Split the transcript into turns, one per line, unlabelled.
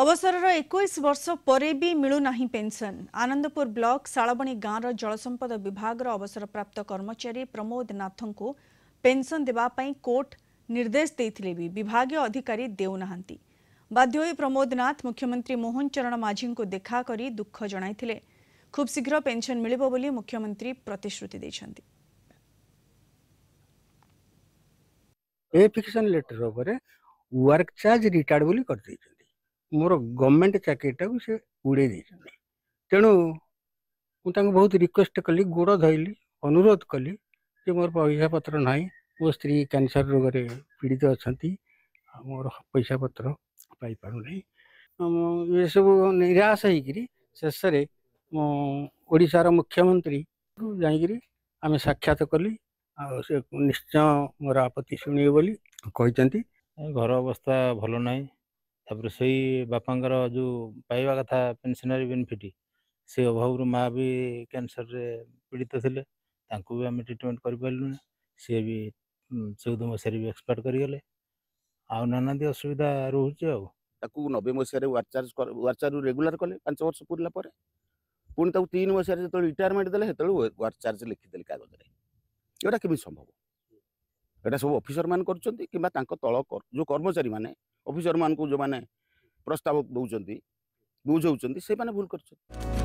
अवसर एक वर्ष पर भी मिलूना पेंशन आनंदपुर ब्लक शाणी गांव जलसंपद विभाग अवसरप्राप्त कर्मचारी प्रमोद नाथ को पेंशन देवाई कोर्ट निर्देश देते भी विभाग अधिकारी देना बाध्य प्रमोद नाथ मुख्यमंत्री मोहन चरण माझी को देखाकर दुख जन खुब शीघ्र पेंशन मिली मुख्यमंत्री प्रतिश्रुति
वर्क चार्ज रिटायर्ड मोर गवर्नमेंट चाकरीटा को सी उड़े तेणु मुझे बहुत रिक्वेस्ट कली गोड़ धरली अनुरोध कली जो मोर पैसा पत्र ना मो स्त्री कैंसर रोग से पीड़ित अच्छा मोर पैसा पत्र पाईपना ये सब निराश हो शेष ओडार मुख्यमंत्री को आम साक्षात कली आश्चय मोर आपत्ति शुणी बोली कही घर अवस्था भल ना ତାପରେ ସେଇ
ବାପାଙ୍କର ଯେଉଁ ପାଇବା କଥା ପେନ୍ସନାରୀ ବେନିଫିଟ୍ ସେ ଅଭାବରୁ ମା ବି କ୍ୟାନ୍ସରରେ ପୀଡ଼ିତ ଥିଲେ ତାଙ୍କୁ ବି ଆମେ ଟ୍ରିଟମେଣ୍ଟ କରିପାରିଲୁନି ସିଏ ବି ଚଉଦ ମସିହାରେ ବି ଏକ୍ସପାୟାର୍ଡ଼ କରିଗଲେ ଆଉ ନାନାଦି ଅସୁବିଧା ରହୁଛି ଆଉ
ତାକୁ ନବେ ମସିହାରେ ୱାର୍ଚାର୍ଜ ୱାର୍ଚାର୍ଜରୁ ରେଗୁଲାର କଲେ ପାଞ୍ଚ ବର୍ଷ ପୁରିଲା ପରେ ପୁଣି ତାକୁ ତିନି ମସିହାରେ ଯେତେବେଳେ ରିଟାୟାରମେଣ୍ଟ ଦେଲେ ସେତେବେଳେ ୱାର୍ଚାର୍ଜ ଲେଖିଦେଲେ କାଗଜରେ ଏଇଟା କେମିତି ସମ୍ଭବ ଏଇଟା ସବୁ ଅଫିସରମାନେ କରୁଛନ୍ତି କିମ୍ବା ତାଙ୍କ ତଳ ଯେଉଁ କର୍ମଚାରୀମାନେ ଅଫିସରମାନଙ୍କୁ ଯେଉଁମାନେ ପ୍ରସ୍ତାବ ଦେଉଛନ୍ତି ବୁଝାଉଛନ୍ତି ସେମାନେ ଭୁଲ କରୁଛନ୍ତି